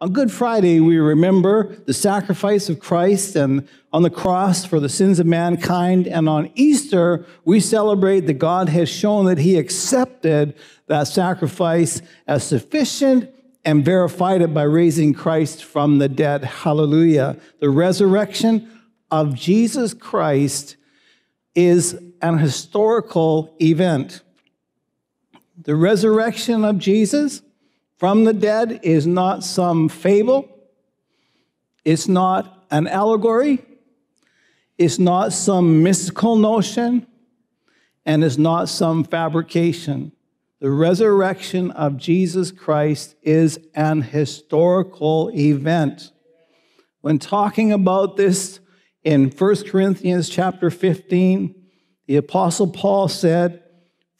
On Good Friday, we remember the sacrifice of Christ and on the cross for the sins of mankind. And on Easter, we celebrate that God has shown that He accepted that sacrifice as sufficient and verified it by raising Christ from the dead. Hallelujah. The resurrection of Jesus Christ is an historical event. The resurrection of Jesus from the dead is not some fable, it's not an allegory, it's not some mystical notion, and it's not some fabrication. The resurrection of Jesus Christ is an historical event. When talking about this in 1 Corinthians chapter 15, the apostle Paul said,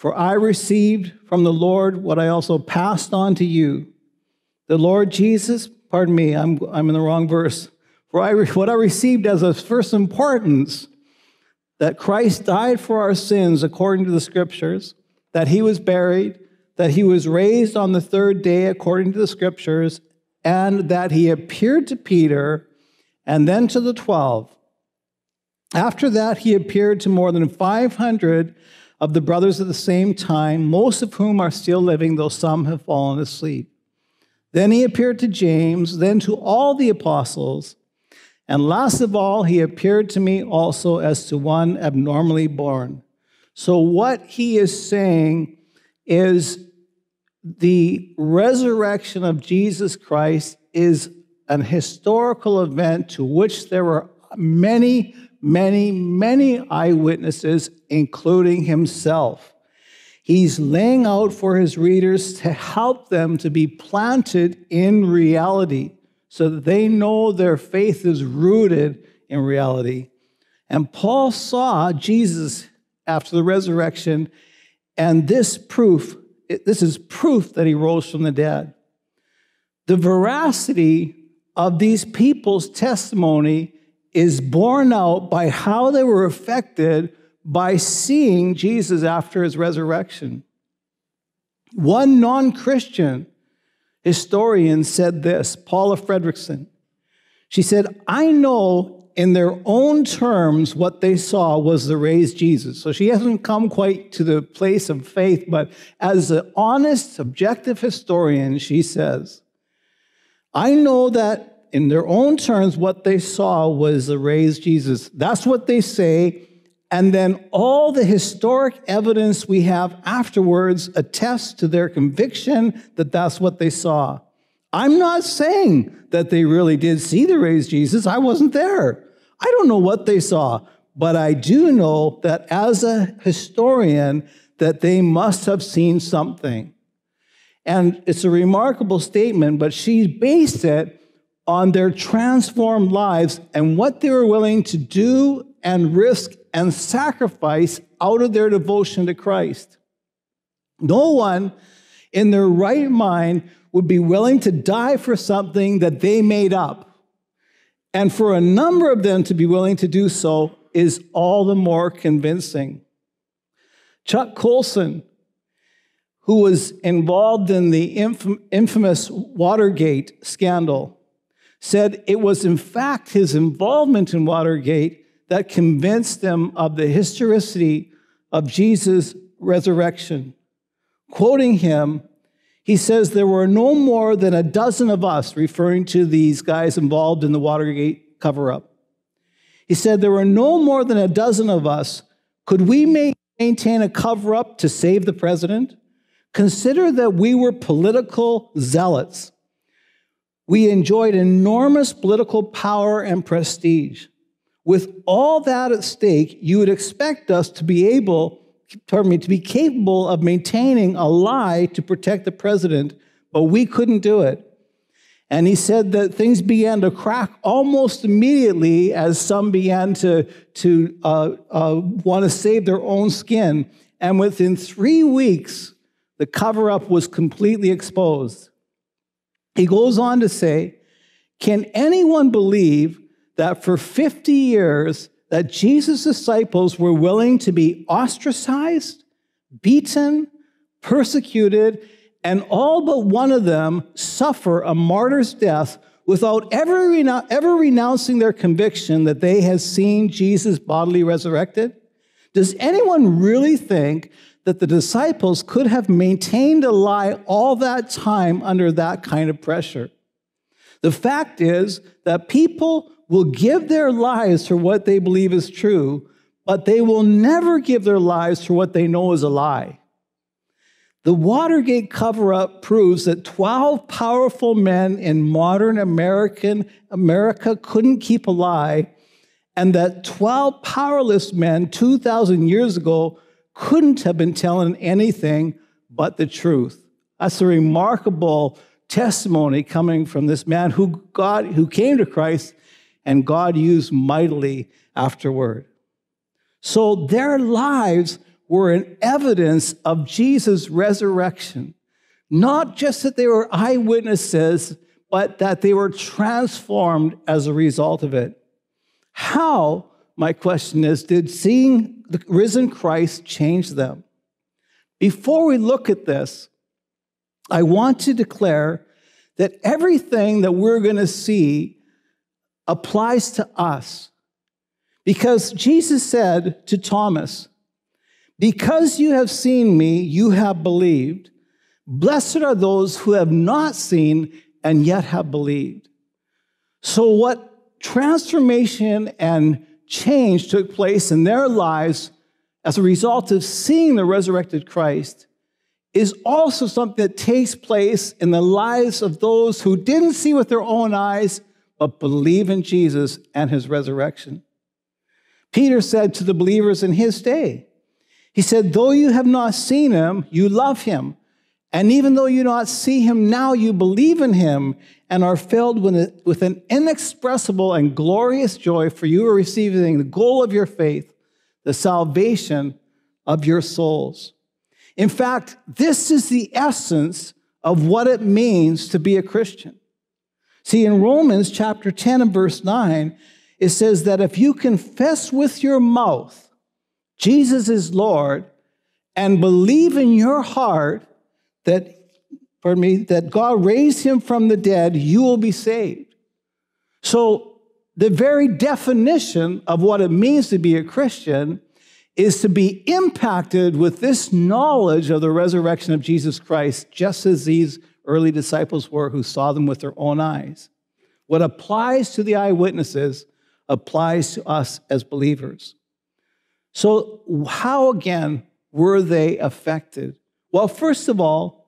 for I received from the Lord what I also passed on to you. The Lord Jesus, pardon me, I'm, I'm in the wrong verse. For I, what I received as of first importance, that Christ died for our sins according to the scriptures, that he was buried, that he was raised on the third day according to the scriptures, and that he appeared to Peter and then to the twelve. After that, he appeared to more than 500 of the brothers at the same time, most of whom are still living, though some have fallen asleep. Then he appeared to James, then to all the apostles, and last of all, he appeared to me also as to one abnormally born. So, what he is saying is the resurrection of Jesus Christ is an historical event to which there were many, many, many eyewitnesses, including himself. He's laying out for his readers to help them to be planted in reality so that they know their faith is rooted in reality. And Paul saw Jesus after the resurrection, and this proof, this is proof that he rose from the dead. The veracity of these people's testimony is borne out by how they were affected by seeing Jesus after his resurrection. One non Christian historian said this Paula Fredrickson. She said, I know in their own terms what they saw was the raised Jesus. So she hasn't come quite to the place of faith, but as an honest, objective historian, she says, I know that in their own terms, what they saw was the raised Jesus. That's what they say. And then all the historic evidence we have afterwards attests to their conviction that that's what they saw. I'm not saying that they really did see the raised Jesus. I wasn't there. I don't know what they saw, but I do know that as a historian, that they must have seen something. And it's a remarkable statement, but she based it on their transformed lives and what they were willing to do and risk and sacrifice out of their devotion to Christ. No one in their right mind would be willing to die for something that they made up. And for a number of them to be willing to do so is all the more convincing. Chuck Colson, who was involved in the infamous Watergate scandal, said it was, in fact, his involvement in Watergate that convinced them of the historicity of Jesus' resurrection. Quoting him, he says, There were no more than a dozen of us, referring to these guys involved in the Watergate cover up. He said, There were no more than a dozen of us. Could we maintain a cover up to save the president? Consider that we were political zealots we enjoyed enormous political power and prestige. With all that at stake, you would expect us to be able, pardon me, to be capable of maintaining a lie to protect the president, but we couldn't do it. And he said that things began to crack almost immediately as some began to, to uh, uh, want to save their own skin. And within three weeks, the cover up was completely exposed. He goes on to say, Can anyone believe that for 50 years that Jesus' disciples were willing to be ostracized, beaten, persecuted, and all but one of them suffer a martyr's death without ever, renou- ever renouncing their conviction that they had seen Jesus bodily resurrected? Does anyone really think that the disciples could have maintained a lie all that time under that kind of pressure. The fact is that people will give their lives for what they believe is true, but they will never give their lives for what they know is a lie. The Watergate cover up proves that 12 powerful men in modern American America couldn't keep a lie, and that 12 powerless men 2,000 years ago couldn't have been telling anything but the truth. That's a remarkable testimony coming from this man who God who came to Christ and God used mightily afterward. So their lives were an evidence of Jesus' resurrection. Not just that they were eyewitnesses, but that they were transformed as a result of it. How my question is Did seeing the risen Christ change them? Before we look at this, I want to declare that everything that we're going to see applies to us. Because Jesus said to Thomas, Because you have seen me, you have believed. Blessed are those who have not seen and yet have believed. So, what transformation and change took place in their lives as a result of seeing the resurrected Christ is also something that takes place in the lives of those who didn't see with their own eyes, but believe in Jesus and his resurrection. Peter said to the believers in his day, he said, Though you have not seen him, you love him. And even though you do not see him now, you believe in him and are filled with an inexpressible and glorious joy, for you are receiving the goal of your faith, the salvation of your souls. In fact, this is the essence of what it means to be a Christian. See, in Romans chapter 10 and verse 9, it says that if you confess with your mouth Jesus is Lord and believe in your heart that pardon me, that God raised him from the dead, you will be saved. So, the very definition of what it means to be a Christian is to be impacted with this knowledge of the resurrection of Jesus Christ, just as these early disciples were who saw them with their own eyes. What applies to the eyewitnesses applies to us as believers. So, how again were they affected? Well, first of all,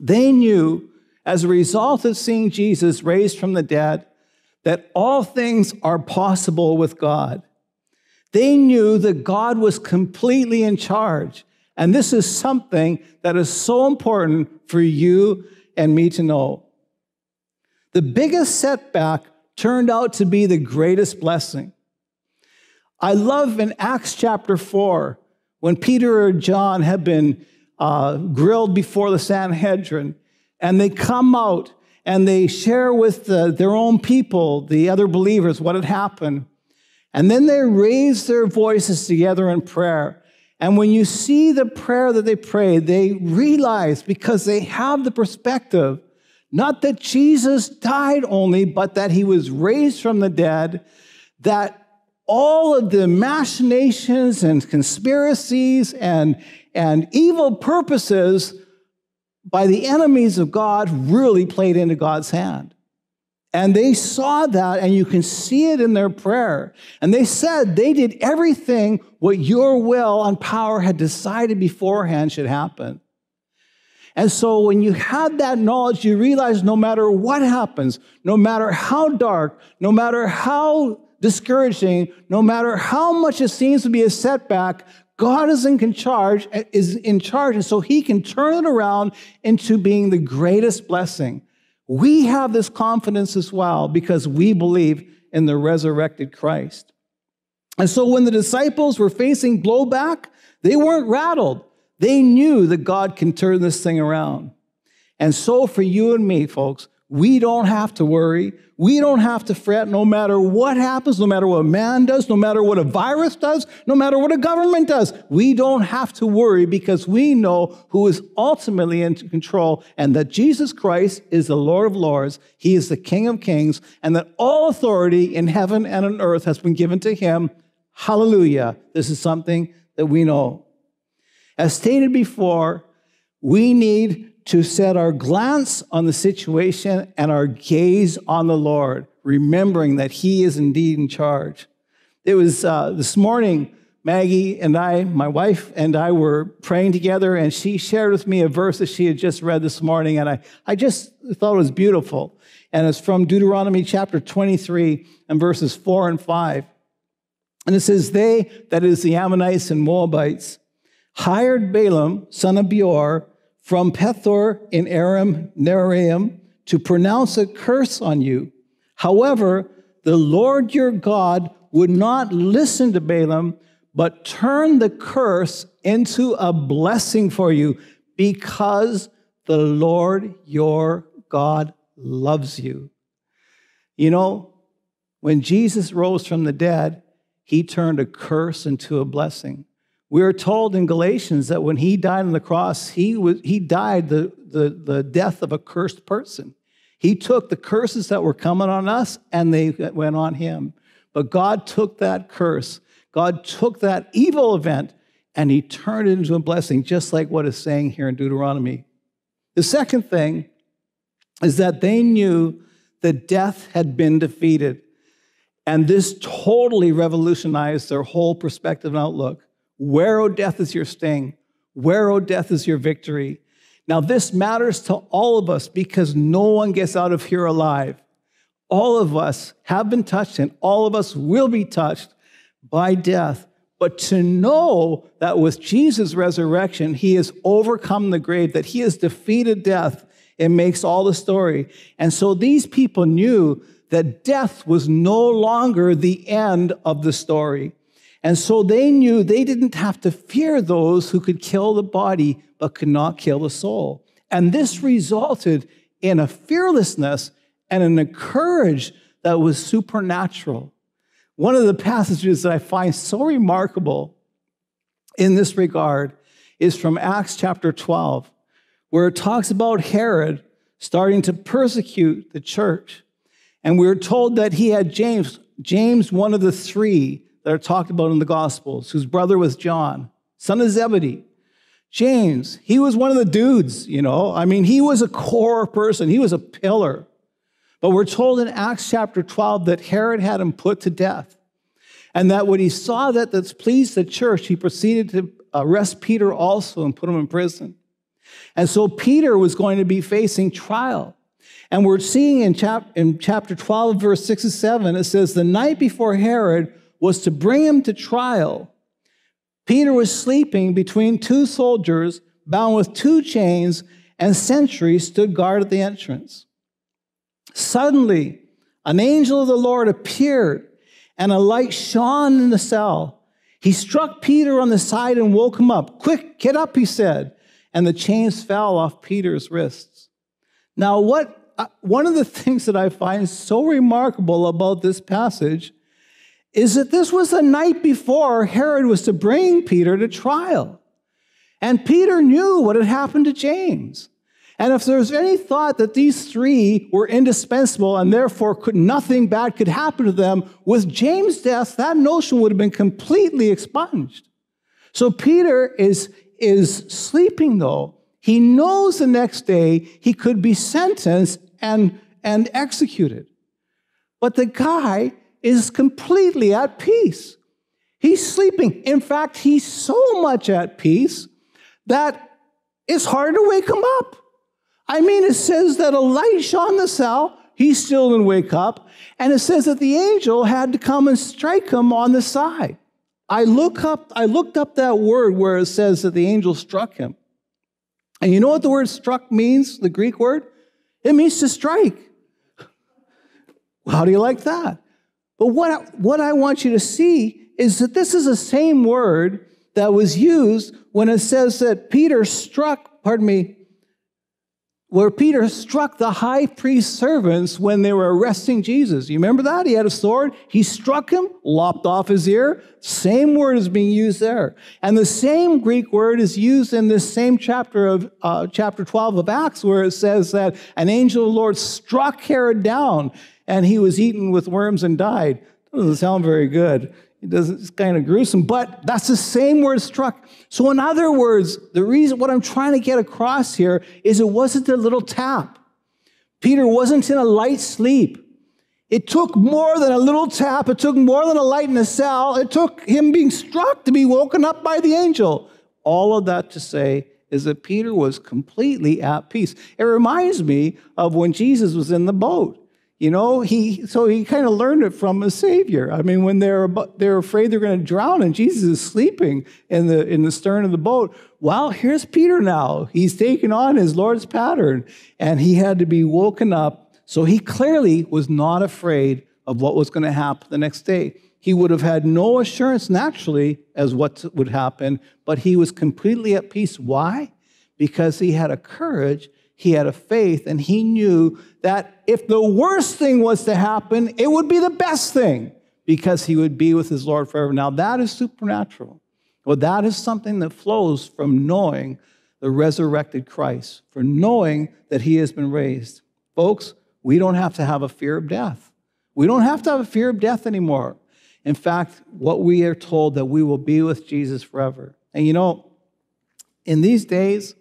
they knew, as a result of seeing Jesus raised from the dead, that all things are possible with God. They knew that God was completely in charge. And this is something that is so important for you and me to know. The biggest setback turned out to be the greatest blessing. I love in Acts chapter 4 when Peter or John had been uh, grilled before the Sanhedrin, and they come out and they share with the, their own people, the other believers, what had happened. And then they raise their voices together in prayer. And when you see the prayer that they prayed, they realize because they have the perspective not that Jesus died only, but that he was raised from the dead, that all of the machinations and conspiracies and and evil purposes by the enemies of God really played into God's hand. And they saw that, and you can see it in their prayer. And they said they did everything what your will and power had decided beforehand should happen. And so when you have that knowledge, you realize no matter what happens, no matter how dark, no matter how discouraging, no matter how much it seems to be a setback, God is in charge, eh, is in charge, and so he can turn it around into being the greatest blessing. We have this confidence as well because we believe in the resurrected Christ. And so when the disciples were facing blowback, they weren't rattled. They knew that God can turn this thing around. And so for you and me, folks, we don't have to worry. We don't have to fret no matter what happens, no matter what man does, no matter what a virus does, no matter what a government does. We don't have to worry because we know who is ultimately in control and that Jesus Christ is the Lord of Lords. He is the King of Kings and that all authority in heaven and on earth has been given to him. Hallelujah. This is something that we know. As stated before, we need to set our glance on the situation and our gaze on the Lord, remembering that He is indeed in charge. It was uh, this morning, Maggie and I, my wife and I, were praying together, and she shared with me a verse that she had just read this morning, and I, I just thought it was beautiful. And it's from Deuteronomy chapter 23 and verses 4 and 5. And it says, They, that is the Ammonites and Moabites, hired Balaam, son of Beor, from Pethor in Aram, Neraim, to pronounce a curse on you. However, the Lord your God would not listen to Balaam, but turned the curse into a blessing for you because the Lord your God loves you. You know, when Jesus rose from the dead, he turned a curse into a blessing. We are told in Galatians that when he died on the cross, he, was, he died the, the, the death of a cursed person. He took the curses that were coming on us and they went on him. But God took that curse, God took that evil event, and he turned it into a blessing, just like what is saying here in Deuteronomy. The second thing is that they knew that death had been defeated. And this totally revolutionized their whole perspective and outlook. Where, O death, is your sting? Where, O death, is your victory? Now, this matters to all of us because no one gets out of here alive. All of us have been touched and all of us will be touched by death. But to know that with Jesus' resurrection, he has overcome the grave, that he has defeated death, it makes all the story. And so these people knew that death was no longer the end of the story. And so they knew they didn't have to fear those who could kill the body but could not kill the soul. And this resulted in a fearlessness and a courage that was supernatural. One of the passages that I find so remarkable in this regard is from Acts chapter 12, where it talks about Herod starting to persecute the church. And we're told that he had James, James, one of the three, that are talked about in the Gospels, whose brother was John, son of Zebedee. James, he was one of the dudes, you know. I mean, he was a core person, he was a pillar. But we're told in Acts chapter 12 that Herod had him put to death. And that when he saw that this pleased the church, he proceeded to uh, arrest Peter also and put him in prison. And so Peter was going to be facing trial. And we're seeing in, chap- in chapter 12, verse 6 and 7, it says, The night before Herod, was to bring him to trial. Peter was sleeping between two soldiers, bound with two chains, and sentries stood guard at the entrance. Suddenly, an angel of the Lord appeared, and a light shone in the cell. He struck Peter on the side and woke him up. Quick, get up, he said. And the chains fell off Peter's wrists. Now, what, uh, one of the things that I find so remarkable about this passage is that this was the night before Herod was to bring Peter to trial. And Peter knew what had happened to James. And if there was any thought that these three were indispensable and therefore could nothing bad could happen to them, with James' death, that notion would have been completely expunged. So Peter is, is sleeping though. He knows the next day he could be sentenced and, and executed. But the guy is completely at peace. He's sleeping. In fact, he's so much at peace that it's hard to wake him up. I mean, it says that a light shone the cell. He still didn't wake up. And it says that the angel had to come and strike him on the side. I look up, I looked up that word where it says that the angel struck him. And you know what the word struck means, the Greek word? It means to strike. How do you like that? But what, what I want you to see is that this is the same word that was used when it says that Peter struck, pardon me, where Peter struck the high priest's servants when they were arresting Jesus. You remember that? He had a sword. He struck him, lopped off his ear. Same word is being used there. And the same Greek word is used in this same chapter of uh, chapter 12 of Acts, where it says that an angel of the Lord struck Herod down and he was eaten with worms and died. Doesn't sound very good. It doesn't, it's kind of gruesome, but that's the same word struck. So, in other words, the reason what I'm trying to get across here is it wasn't a little tap. Peter wasn't in a light sleep. It took more than a little tap. It took more than a light in a cell. It took him being struck to be woken up by the angel. All of that to say is that Peter was completely at peace. It reminds me of when Jesus was in the boat. You know, he so he kind of learned it from a savior. I mean, when they're they're afraid they're going to drown and Jesus is sleeping in the in the stern of the boat. Well, here's Peter now. He's taken on his Lord's pattern, and he had to be woken up. So he clearly was not afraid of what was going to happen the next day. He would have had no assurance naturally as what would happen, but he was completely at peace. Why? Because he had a courage, he had a faith, and he knew that if the worst thing was to happen, it would be the best thing because he would be with his Lord forever. Now, that is supernatural. Well, that is something that flows from knowing the resurrected Christ, for knowing that he has been raised. Folks, we don't have to have a fear of death. We don't have to have a fear of death anymore. In fact, what we are told that we will be with Jesus forever. And you know, in these days,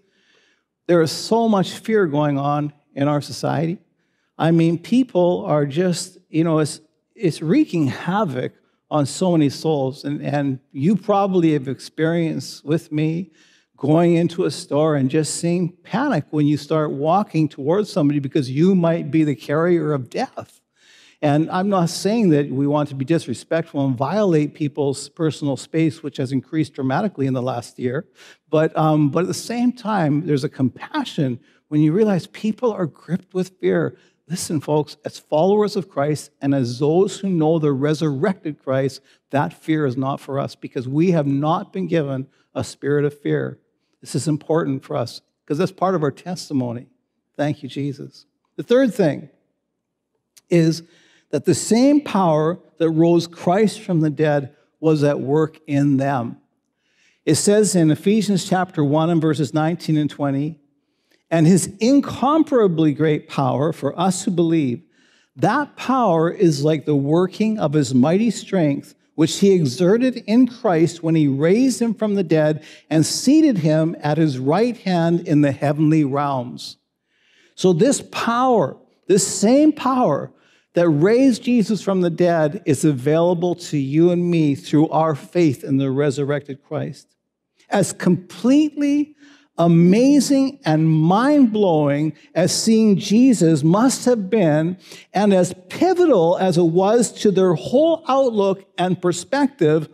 there is so much fear going on in our society. I mean, people are just, you know, it's, it's wreaking havoc on so many souls. And, and you probably have experienced with me going into a store and just seeing panic when you start walking towards somebody because you might be the carrier of death. And I'm not saying that we want to be disrespectful and violate people's personal space, which has increased dramatically in the last year. But, um, but at the same time, there's a compassion when you realize people are gripped with fear. Listen, folks, as followers of Christ and as those who know the resurrected Christ, that fear is not for us because we have not been given a spirit of fear. This is important for us because that's part of our testimony. Thank you, Jesus. The third thing is that the same power that rose Christ from the dead was at work in them. It says in Ephesians chapter 1 and verses 19 and 20, and his incomparably great power for us who believe, that power is like the working of his mighty strength, which he exerted in Christ when he raised him from the dead and seated him at his right hand in the heavenly realms. So, this power, this same power that raised Jesus from the dead, is available to you and me through our faith in the resurrected Christ. As completely amazing and mind blowing as seeing Jesus must have been, and as pivotal as it was to their whole outlook and perspective,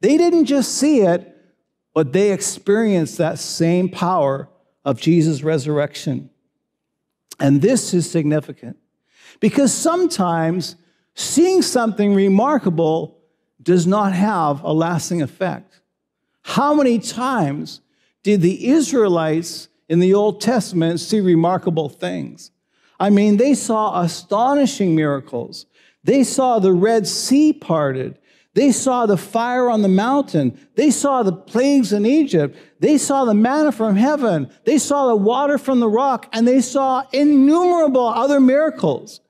they didn't just see it, but they experienced that same power of Jesus' resurrection. And this is significant because sometimes seeing something remarkable does not have a lasting effect. How many times? did the Israelites in the Old Testament see remarkable things. I mean, they saw astonishing miracles. They saw the Red Sea parted. They saw the fire on the mountain. They saw the plagues in Egypt. They saw the manna from heaven. They saw the water from the rock, and they saw innumerable other miracles.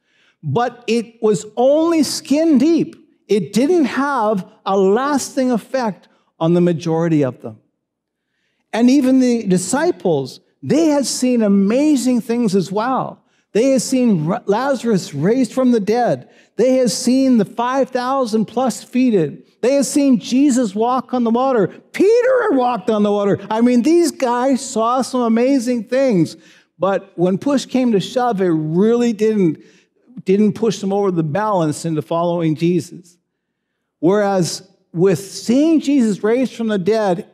But it was only skin deep. It didn't have a lasting effect on the majority of them. And even the disciples, they had seen amazing things as well. They had seen Lazarus raised from the dead. They had seen the 5,000 plus feeded. They had seen Jesus walk on the water. Peter walked on the water. I mean, these guys saw some amazing things. But when push came to shove, it really didn't, didn't push them over the balance into following Jesus. Whereas with seeing Jesus raised from the dead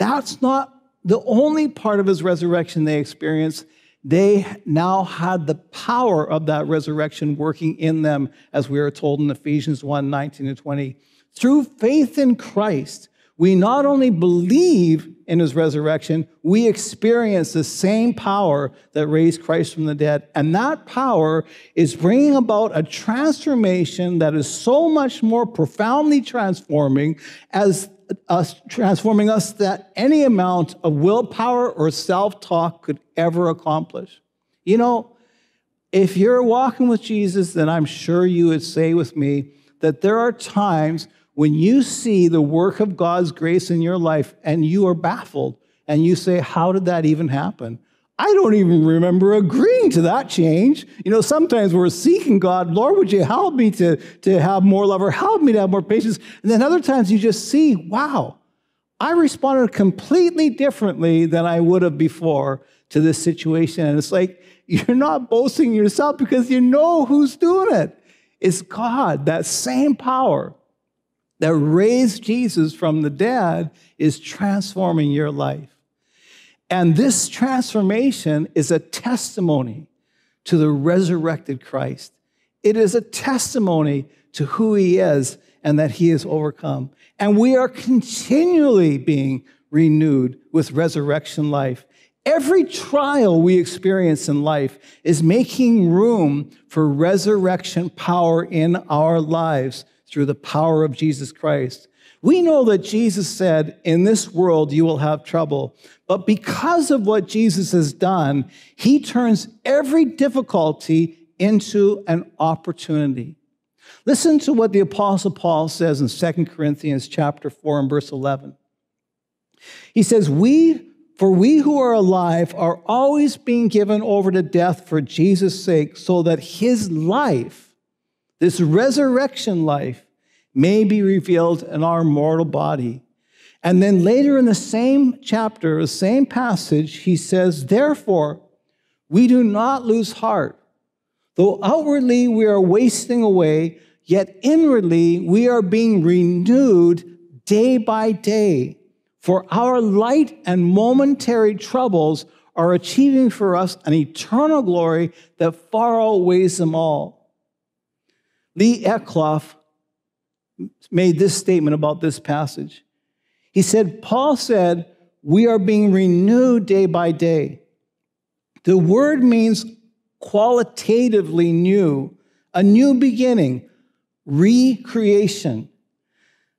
that's not the only part of his resurrection they experienced. They now had the power of that resurrection working in them, as we are told in Ephesians 1 19 and 20. Through faith in Christ, we not only believe in his resurrection, we experience the same power that raised Christ from the dead. And that power is bringing about a transformation that is so much more profoundly transforming as us, transforming us that any amount of willpower or self talk could ever accomplish. You know, if you're walking with Jesus, then I'm sure you would say with me that there are times when you see the work of God's grace in your life and you are baffled and you say, How did that even happen? I don't even remember agreeing to that change. You know, sometimes we're seeking God, Lord, would you help me to, to have more love or help me to have more patience? And then other times you just see, wow, I responded completely differently than I would have before to this situation. And it's like, you're not boasting yourself because you know who's doing it. It's God, that same power that raised Jesus from the dead is transforming your life. And this transformation is a testimony to the resurrected Christ. It is a testimony to who he is and that he is overcome. And we are continually being renewed with resurrection life. Every trial we experience in life is making room for resurrection power in our lives through the power of Jesus Christ. We know that Jesus said, In this world you will have trouble. But because of what Jesus has done, he turns every difficulty into an opportunity. Listen to what the apostle Paul says in 2 Corinthians chapter 4 and verse 11. He says, "We for we who are alive are always being given over to death for Jesus' sake, so that his life, this resurrection life, may be revealed in our mortal body. And then later in the same chapter, the same passage, he says, Therefore, we do not lose heart. Though outwardly we are wasting away, yet inwardly we are being renewed day by day. For our light and momentary troubles are achieving for us an eternal glory that far outweighs them all. Lee Eckloff made this statement about this passage. He said, Paul said, we are being renewed day by day. The word means qualitatively new, a new beginning, recreation.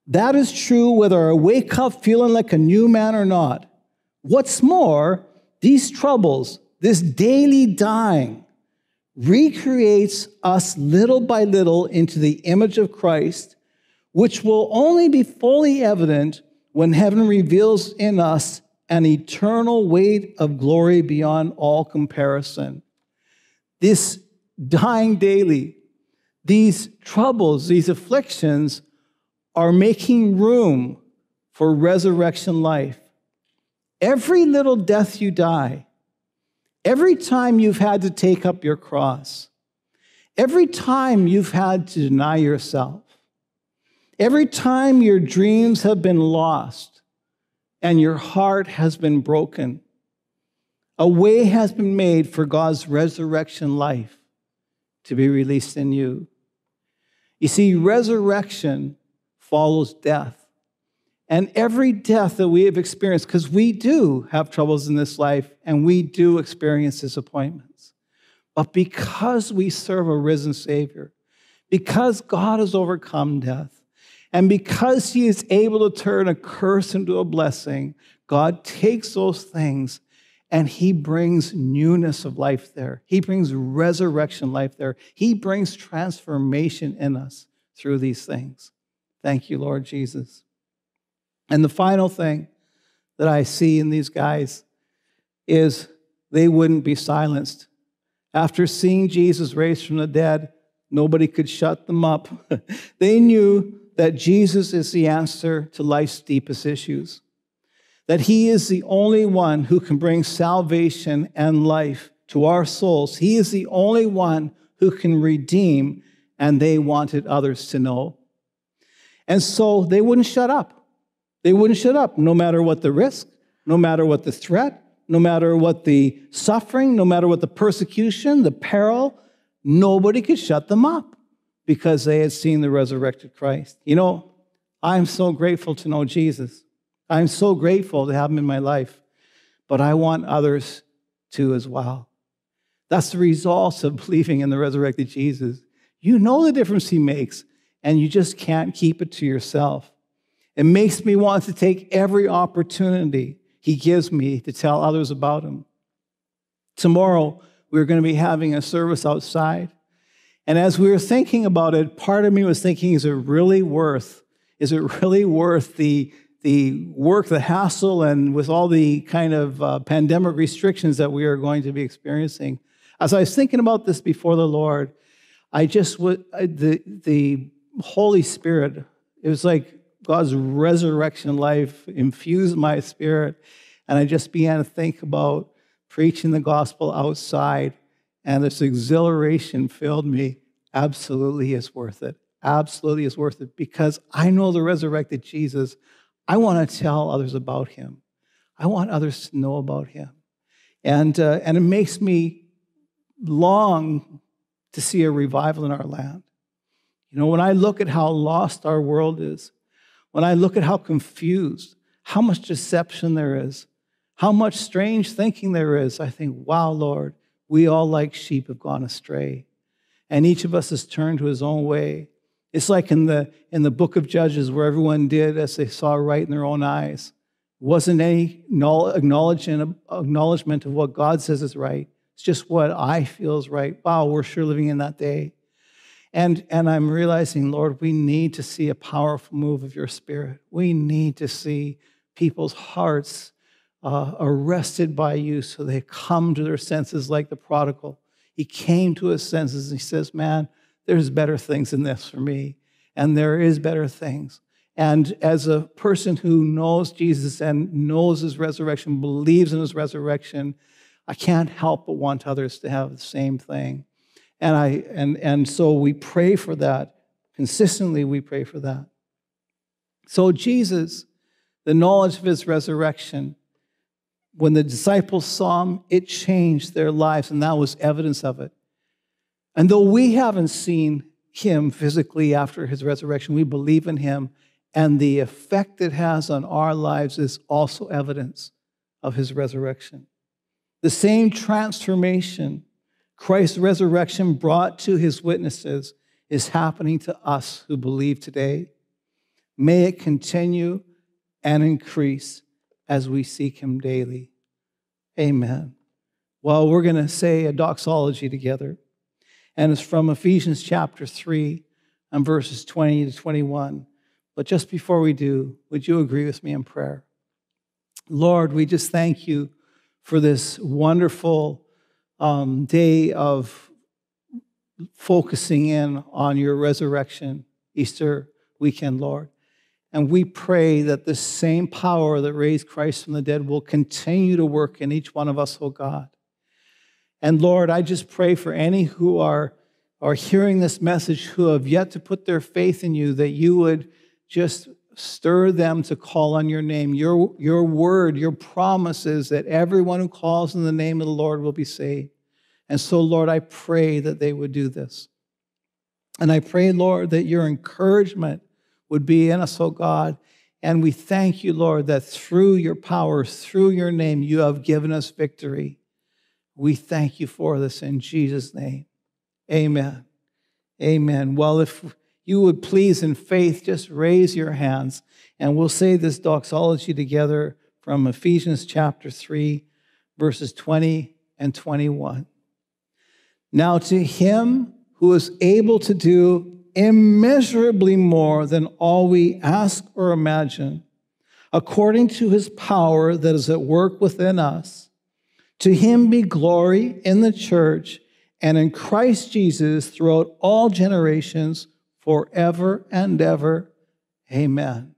That is true whether I wake up feeling like a new man or not. What's more, these troubles, this daily dying, recreates us little by little into the image of Christ which will only be fully evident when heaven reveals in us an eternal weight of glory beyond all comparison. This dying daily, these troubles, these afflictions are making room for resurrection life. Every little death you die, every time you've had to take up your cross, every time you've had to deny yourself, Every time your dreams have been lost and your heart has been broken, a way has been made for God's resurrection life to be released in you. You see, resurrection follows death. And every death that we have experienced, because we do have troubles in this life and we do experience disappointments. But because we serve a risen Savior, because God has overcome death, and because he is able to turn a curse into a blessing, God takes those things and he brings newness of life there. He brings resurrection life there. He brings transformation in us through these things. Thank you, Lord Jesus. And the final thing that I see in these guys is they wouldn't be silenced. After seeing Jesus raised from the dead, nobody could shut them up. they knew that Jesus is the answer to life's deepest issues, that He is the only one who can bring salvation and life to our souls. He is the only one who can redeem, and they wanted others to know. And so they wouldn't shut up. They wouldn't shut up, no matter what the risk, no matter what the threat, no matter what the suffering, no matter what the persecution, the peril, nobody could shut them up because they had seen the resurrected Christ. You know, I'm so grateful to know Jesus. I'm so grateful to have him in my life, but I want others to as well. That's the result of believing in the resurrected Jesus. You know the difference he makes, and you just can't keep it to yourself. It makes me want to take every opportunity he gives me to tell others about him. Tomorrow, we're going to be having a service outside. And as we were thinking about it, part of me was thinking, is it really worth, is it really worth the, the work, the hassle, and with all the kind of uh, pandemic restrictions that we are going to be experiencing? As I was thinking about this before the Lord, I just, w- the, the Holy Spirit, it was like God's resurrection life infused my spirit. And I just began to think about preaching the gospel outside and this exhilaration filled me. Absolutely is worth it. Absolutely is worth it because I know the resurrected Jesus. I want to tell others about him. I want others to know about him. And, uh, and it makes me long to see a revival in our land. You know, when I look at how lost our world is, when I look at how confused, how much deception there is, how much strange thinking there is, I think, wow, Lord, we all, like sheep, have gone astray, and each of us has turned to his own way. It's like in the, in the book of Judges, where everyone did as they saw right in their own eyes. wasn't any acknowledgement of what God says is right. It's just what I feel is right. Wow, we're sure living in that day. And, and I'm realizing, Lord, we need to see a powerful move of your spirit. We need to see people's hearts uh, arrested by you so they come to their senses like the prodigal. He came to his senses and he says, Man, there's better things than this for me. And there is better things. And as a person who knows Jesus and knows his resurrection, believes in his resurrection, I can't help but want others to have the same thing. And, I, and, and so we pray for that. Consistently, we pray for that. So, Jesus, the knowledge of his resurrection, when the disciples saw him, it changed their lives, and that was evidence of it. And though we haven't seen him physically after his resurrection, we believe in him, and the effect it has on our lives is also evidence of his resurrection. The same transformation Christ's resurrection brought to his witnesses is happening to us who believe today. May it continue and increase as we seek Him daily. Amen. Well, we're going to say a doxology together, and it's from Ephesians chapter 3 and verses 20 to 21. But just before we do, would you agree with me in prayer? Lord, we just thank you for this wonderful um, day of focusing in on your resurrection, Easter weekend, Lord. And we pray that the same power that raised Christ from the dead will continue to work in each one of us, oh God. And Lord, I just pray for any who are, are hearing this message who have yet to put their faith in you, that you would just stir them to call on your name. Your, your word, your promises that everyone who calls in the name of the Lord will be saved. And so, Lord, I pray that they would do this. And I pray, Lord, that your encouragement would be in us, O oh God. And we thank you, Lord, that through your power, through your name, you have given us victory. We thank you for this in Jesus' name. Amen. Amen. Well, if you would please, in faith, just raise your hands and we'll say this doxology together from Ephesians chapter 3, verses 20 and 21. Now, to him who is able to do immeasurably more than all we ask or imagine, according to his power that is at work within us. To him be glory in the church and in Christ Jesus throughout all generations, forever and ever. Amen.